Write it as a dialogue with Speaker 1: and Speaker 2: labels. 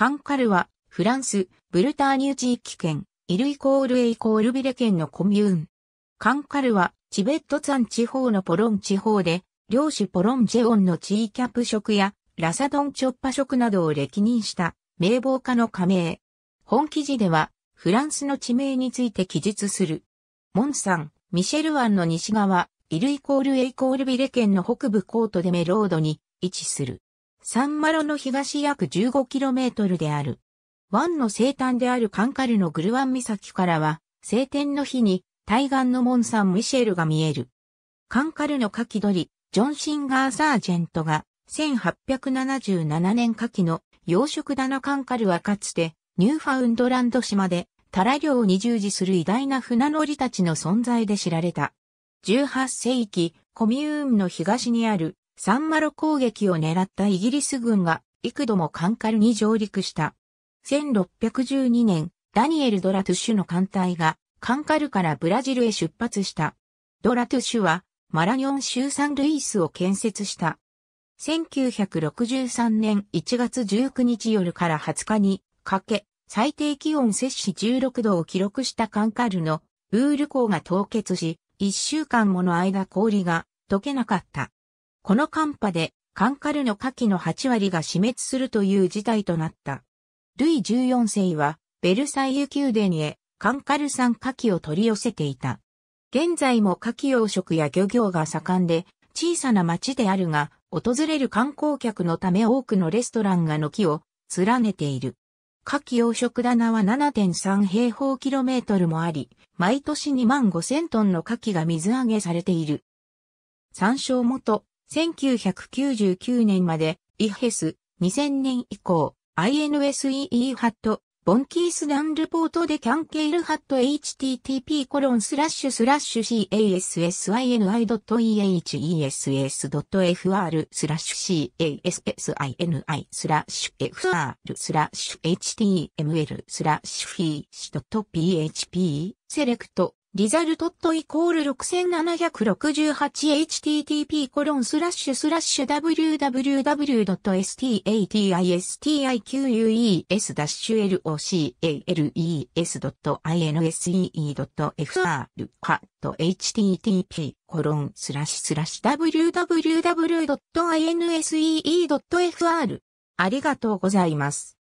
Speaker 1: カンカルは、フランス、ブルターニュ地域圏、イルイコールエイコールビレ県のコミューン。カンカルは、チベット山地方のポロン地方で、領主ポロンジェオンのチーキャップ職や、ラサドンチョッパ職などを歴任した、名簿家の加盟。本記事では、フランスの地名について記述する。モンサン、ミシェル湾の西側、イルイコールエイコールビレ県の北部コートデメロードに位置する。サンマロの東約 15km である。湾の西端であるカンカルのグルワン岬からは、晴天の日に対岸のモンサン・ミシェルが見える。カンカルの夏季鳥、ジョン・シンガー・サージェントが、1877年夏季の養殖棚カンカルはかつて、ニューファウンドランド島で、タラ漁に従事する偉大な船乗りたちの存在で知られた。18世紀、コミューンの東にあるサンマロ攻撃を狙ったイギリス軍が幾度もカンカルに上陸した。1612年、ダニエル・ドラトゥシュの艦隊がカンカルからブラジルへ出発した。ドラトゥシュはマラニョン州サンルイスを建設した。1963年1月19日夜から20日にかけ、最低気温摂氏16度を記録したカンカルのウール港が凍結し、1週間もの間氷が溶けなかった。この寒波でカンカルの夏季の8割が死滅するという事態となった。ルイ14世はベルサイユ宮殿へカンカル産夏季を取り寄せていた。現在も夏季養殖や漁業が盛んで小さな町であるが訪れる観光客のため多くのレストランが軒を連ねている。夏季養殖棚は7.3平方キロメートルもあり、毎年2万5千トンの牡蠣が水揚げされている。参照元、1999年まで、イヘス、2000年以降、INSEE ハット、ボンキースダンルポートでキャンケールハット http コロンスラッシュスラッシュ cassini.ehess.fr スラッシュ cassini スラッシュ fr スラッシュ html スラッシュ fish.php セレクトリザルトットイコール 6768http コロンスラッシュスラッシュ www.statistiques-locales.insee.fr h t t p コロンスラッシュスラッシュ www.insee.fr ありがとうございます。